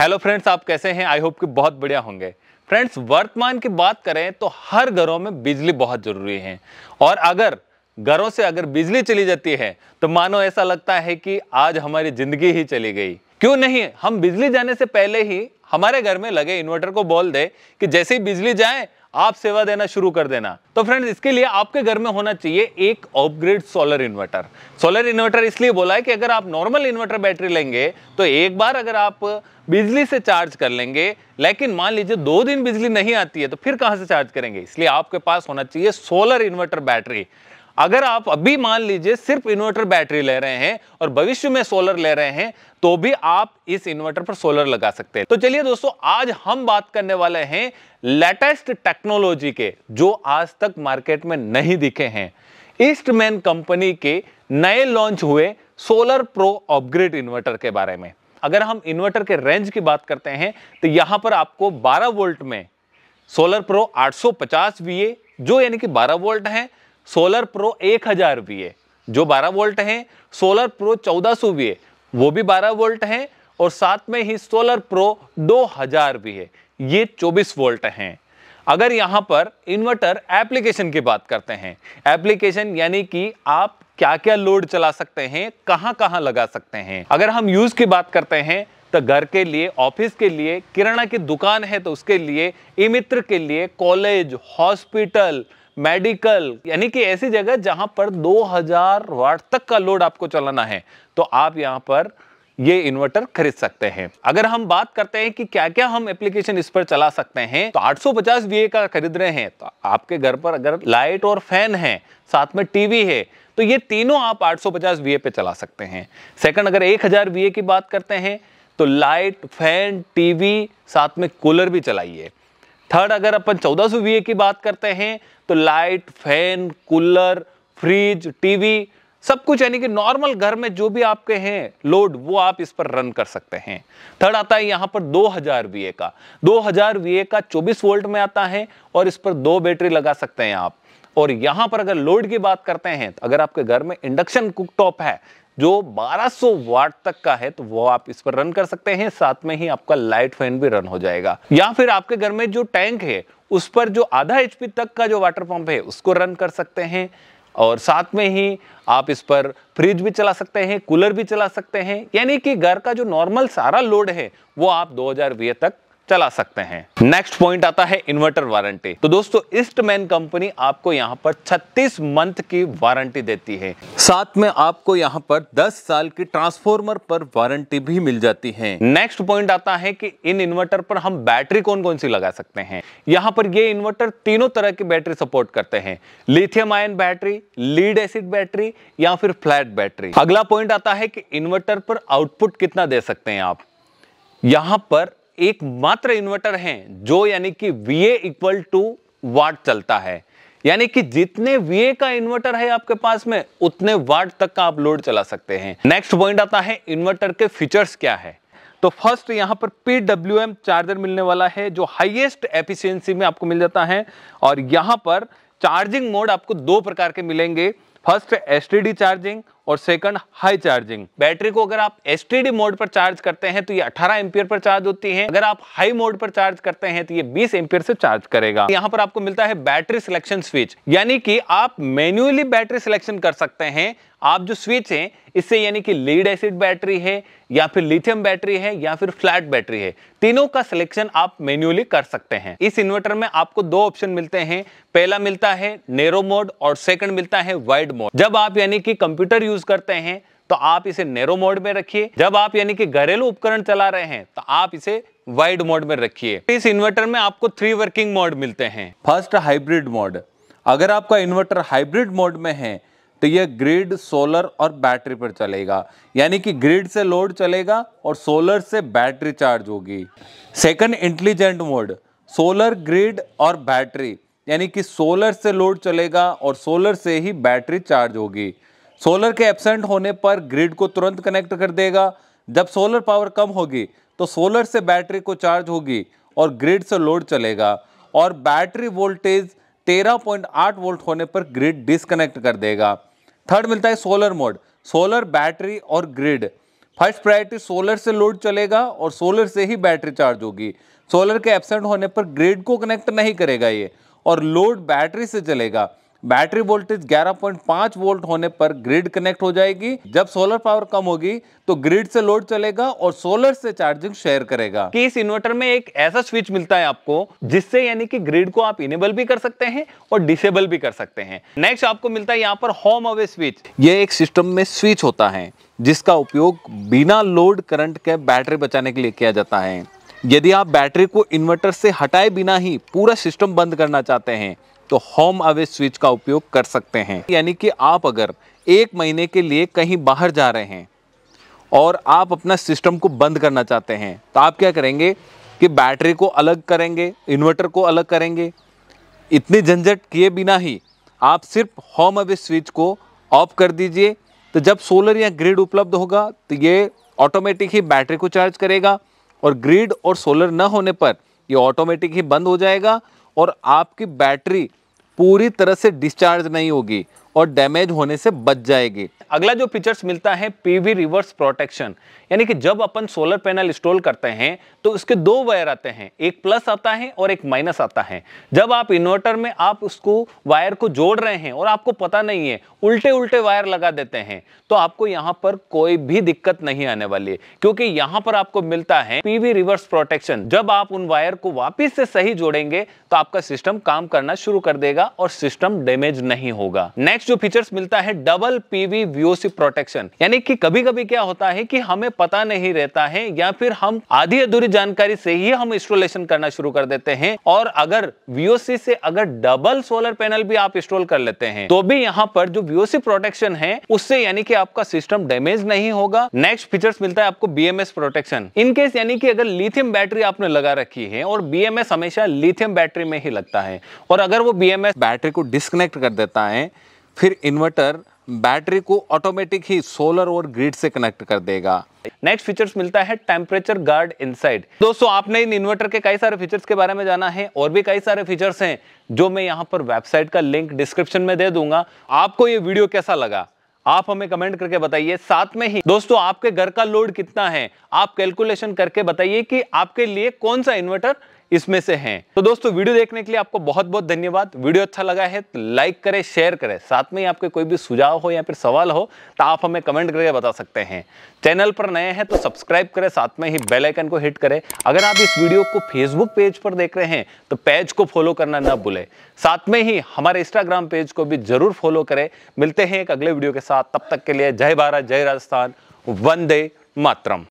hello friends आप कैसे हैं आई होप कि बहुत बढ़िया होंगे फ्रेंड्स वर्तमान की बात करें तो हर घरों में बिजली बहुत ज़रूरी है और अगर घरों से अगर बिजली चली जाती है तो मानो ऐसा लगता है कि आज हमारी ज़िंदगी ही चली गई क्यों नहीं हम बिजली जाने से पहले ही हमारे घर में लगे इन्वर्टर को बोल दे कि जैसे ही बिजली जाए आप सेवा देना शुरू कर देना तो फ्रेंड्स इसके लिए आपके घर में होना चाहिए एक upgrade solar inverter solar inverter इसलिए बोला है कि अगर आप नॉर्मल इन्वर्टर बैटरी लेंगे तो एक बार अगर आप बिजली से चार्ज कर लेंगे लेकिन मान लीजिए दो दिन बिजली नहीं आती है तो फिर कहां से चार्ज करेंगे इसलिए आपके पास होना चाहिए सोलर इन्वर्टर बैटरी अगर आप अभी मान लीजिए सिर्फ इन्वर्टर बैटरी ले रहे हैं और भविष्य में सोलर ले रहे हैं तो भी आप इस इन्वर्टर पर सोलर लगा सकते हैं तो चलिए दोस्तों आज हम बात करने वाले हैं लेटेस्ट टेक्नोलॉजी के जो आज तक मार्केट में नहीं दिखे हैं ईस्टमैन कंपनी के नए लॉन्च हुए सोलर प्रो अपग्रेड इन्वर्टर के बारे में अगर हम इन्वर्टर के रेंज की बात करते हैं तो यहां पर आपको 12 वोल्ट में सोलर प्रो 850 वीए जो यानी कि 12 वोल्ट है सोलर प्रो एक हजार वी जो 12 वोल्ट हैं सोलर प्रो 1400 वी वो भी 12 वोल्ट हैं और साथ में ही सोलर प्रो 2000 वी है ये 24 वोल्ट हैं अगर यहाँ पर इन्वर्टर एप्लीकेशन की बात करते हैं एप्लीकेशन यानी कि आप क्या क्या लोड चला सकते हैं कहाँ कहाँ लगा सकते हैं अगर हम यूज़ की बात करते हैं तो घर के लिए ऑफिस के लिए किराना की दुकान है तो उसके लिए इमित्र के लिए कॉलेज हॉस्पिटल मेडिकल यानी कि ऐसी जगह जहां पर 2000 वाट तक का लोड आपको चलाना है तो आप यहां पर ये इन्वर्टर खरीद सकते हैं अगर हम बात करते हैं कि क्या क्या हम एप्लीकेशन इस पर चला सकते हैं तो 850 VA का खरीद रहे हैं तो आपके घर पर अगर लाइट और फैन है साथ में टीवी है तो ये तीनों आप 850 VA पे चला सकते हैं सेकंड अगर 1000 हजार की बात करते हैं तो लाइट फैन टीवी साथ में कूलर भी चलाइए थर्ड अगर अपन 1400 वीए की बात करते हैं तो light fan cooler fridge TV सब कुछ यानी कि नॉर्मल घर में जो भी आपके हैं लोड वो आप इस पर रन कर सकते हैं थर्ड आता है यहाँ पर 2000 हजार वीए का 2000 हजार वीए का 24 वोल्ट में आता है और इस पर दो बैटरी लगा सकते हैं आप और यहां पर अगर लोड की बात करते हैं तो अगर आपके घर में इंडक्शन कुकटॉप है जो 1200 वाट तक का है तो वो आप इस पर रन कर सकते हैं साथ में ही आपका लाइट फैन भी रन हो जाएगा या फिर आपके घर में जो टैंक है उस पर जो आधा एच तक का जो वाटर पंप है उसको रन कर सकते हैं और साथ में ही आप इस पर फ्रिज भी चला सकते हैं कूलर भी चला सकते हैं यानी कि घर का जो नॉर्मल सारा लोड है वो आप हजार तक चला सकते हैं नेक्स्ट पॉइंट आता है इन्वर्टर वारंटी तो दोस्तों ईस्टमैन कंपनी आपको यहाँ पर 36 मंथ की वारंटी देती है साथ में आपको यहाँ पर 10 साल की ट्रांसफॉर्मर पर वारंटी भी मिल जाती है नेक्स्ट पॉइंट आता है कि इन इन्वर्टर पर हम बैटरी कौन कौन सी लगा सकते हैं यहाँ पर ये इन्वर्टर तीनों तरह की बैटरी सपोर्ट करते हैं lithium ion battery lead acid battery या फिर फ्लैट बैटरी अगला पॉइंट आता है कि इन्वर्टर पर आउटपुट कितना दे सकते हैं आप यहां पर एकमात्र इन्वर्टर हैं जो यानी कि वी इक्वल टू वाट चलता है यानी कि जितने वीए का इन्वर्टर है आपके पास में उतने वाट तक का आप लोड चला सकते हैं नेक्स्ट पॉइंट आता है इन्वर्टर के फीचर्स क्या है तो फर्स्ट यहां पर पी चार्जर मिलने वाला है जो हाईएस्ट एफिशिएंसी में आपको मिल जाता है और यहां पर चार्जिंग मोड आपको दो प्रकार के मिलेंगे फर्स्ट एस चार्जिंग और सेकंड हाई चार्जिंग बैटरी को अगर आप एस मोड पर चार्ज करते हैं तो ये 18 एम्पियर पर चार्ज होती है अगर आप हाई मोड पर चार्ज करते हैं तो ये 20 एम्पियर से चार्ज करेगा यहाँ पर आपको मिलता है बैटरी सिलेक्शन स्विच यानी कि आप मैन्युअली बैटरी सिलेक्शन कर सकते हैं आप जो स्विच हैं इससे यानी कि लीड एसिड बैटरी है या फिर लिथियम बैटरी है या फिर फ्लैट बैटरी है तीनों का सिलेक्शन आप मेन्युअली कर सकते हैं इस इन्वर्टर में आपको दो ऑप्शन मिलते हैं पहला मिलता है नेरो मोड और सेकंड मिलता है वाइड मोड जब आप यानी कि कंप्यूटर यूज करते हैं तो आप इसे नेरो मोड में रखिए जब आप यानी कि घरेलू उपकरण चला रहे हैं तो आप इसे वाइड मोड में रखिए इस इन्वर्टर में आपको थ्री वर्किंग मोड मिलते हैं फर्स्ट हाइब्रिड मोड अगर आपका इन्वर्टर हाइब्रिड मोड में है तो यह ग्रिड सोलर और बैटरी पर चलेगा यानी कि ग्रिड से लोड चलेगा और सोलर से बैटरी चार्ज होगी second intelligent mode solar grid और बैटरी यानी कि सोलर से लोड चलेगा और सोलर से ही बैटरी चार्ज होगी सोलर के एबसेंट होने पर ग्रिड को तुरंत कनेक्ट कर देगा जब सोलर पावर कम होगी तो सोलर से बैटरी को चार्ज होगी और ग्रिड से लोड चलेगा और बैटरी वोल्टेज 13.8 वोल्ट होने पर ग्रिड डिसकनेक्ट कर देगा थर्ड मिलता है सोलर मोड सोलर बैटरी और ग्रिड फर्स्ट प्रायोरिटी सोलर से लोड चलेगा और सोलर से ही बैटरी चार्ज होगी सोलर के एबसेंट होने पर ग्रिड को कनेक्ट नहीं करेगा ये और लोड बैटरी से चलेगा बैटरी वोल्टेज 11.5 वोल्ट होने पर ग्रिड कनेक्ट हो जाएगी जब सोलर पावर कम होगी तो ग्रिड से लोड चलेगा और सोलर से चार्जिंग शेयर करेगा कि इस इन्वर्टर में एक ऐसा स्विच मिलता है आपको जिससे यानी कि ग्रिड को आप इनेबल भी कर सकते हैं और डिसेबल भी कर सकते हैं नेक्स्ट आपको मिलता है यहाँ पर होम अवे स्विच ये एक सिस्टम में स्विच होता है जिसका उपयोग बिना लोड करंट के बैटरी बचाने के लिए किया जाता है यदि आप बैटरी को इन्वर्टर से हटाए बिना ही पूरा सिस्टम बंद करना चाहते हैं तो होम अवे स्विच का उपयोग कर सकते हैं यानी कि आप अगर एक महीने के लिए कहीं बाहर जा रहे हैं और आप अपना सिस्टम को बंद करना चाहते हैं तो आप क्या करेंगे कि बैटरी को अलग करेंगे इन्वर्टर को अलग करेंगे इतनी झंझट किए बिना ही आप सिर्फ होम अवे स्विच को ऑफ कर दीजिए तो जब सोलर या ग्रिड उपलब्ध होगा तो ये ऑटोमेटिक ही बैटरी को चार्ज करेगा और ग्रिड और सोलर न होने पर ये ऑटोमेटिक ही बंद हो जाएगा और आपकी बैटरी पूरी तरह से डिस्चार्ज नहीं होगी और डैमेज होने से बच जाएगी अगला जो फीचर्स मिलता है पीवी रिवर्स प्रोटेक्शन यानी कि जब अपन सोलर पैनल इंस्टॉल करते हैं तो उसके दो वायर आते हैं एक प्लस आता है और एक माइनस आता है जब आप इन्वर्टर में आप उसको वायर को जोड़ रहे हैं और आपको पता नहीं है उल्टे उल्टे वायर लगा देते हैं तो आपको यहाँ पर कोई भी दिक्कत नहीं आने वाली है क्योंकि यहाँ पर आपको मिलता है पीवी रिवर्स प्रोटेक्शन जब आप उन वायर को वापिस से सही जोड़ेंगे तो आपका सिस्टम काम करना शुरू कर देगा और सिस्टम डैमेज नहीं होगा नेक्स्ट नेक्स्ट जो फीचर्स मिलता है डबल पीवी वीओसी प्रोटेक्शन यानी कि कभी कभी क्या होता है कि हमें पता नहीं रहता है या फिर हम आधी अधूरी जानकारी से ही हम इंस्टॉलेशन करना शुरू कर देते हैं और अगर वीओसी से अगर डबल सोलर पैनल भी आप इंस्टॉल कर लेते हैं तो भी यहाँ पर जो वीओसी प्रोटेक्शन है उससे यानी कि आपका सिस्टम डैमेज नहीं होगा नेक्स्ट फीचर्स मिलता है आपको बीएमएस प्रोटेक्शन इनकेस यानी कि अगर लिथियम बैटरी आपने लगा रखी है और बीएमएस हमेशा लिथियम बैटरी में ही लगता है और अगर वो बीएमएस बैटरी को डिस्कनेक्ट कर देता है फिर इन्वर्टर बैटरी को ऑटोमेटिक ही सोलर और ग्रिड से कनेक्ट कर देगा नेक्स्ट फीचर्स मिलता है टेम्परेचर गार्ड इनसाइड दोस्तों आपने इन इन्वर्टर के कई सारे फीचर्स के बारे में जाना है और भी कई सारे फीचर्स हैं जो मैं यहाँ पर वेबसाइट का लिंक डिस्क्रिप्शन में दे दूंगा आपको ये वीडियो कैसा लगा आप हमें कमेंट करके बताइए साथ में ही दोस्तों आपके घर का लोड कितना है आप कैलकुलेशन करके बताइए कि आपके लिए कौन सा इन्वर्टर इसमें से हैं तो दोस्तों वीडियो देखने के लिए आपको बहुत बहुत धन्यवाद वीडियो अच्छा लगा है तो लाइक करें शेयर करें साथ में आपके कोई भी सुझाव हो या फिर सवाल हो तो आप हमें कमेंट करके बता सकते हैं चैनल पर नए हैं तो सब्सक्राइब करें साथ में ही बेल आइकन को हिट करें अगर आप इस वीडियो को फेसबुक पेज पर देख रहे हैं तो पेज को फॉलो करना ना भूलें साथ में ही हमारे इंस्टाग्राम पेज को भी जरूर फॉलो करें मिलते हैं एक अगले वीडियो के साथ तब तक के लिए जय भारत जय राजस्थान वंदे मातरम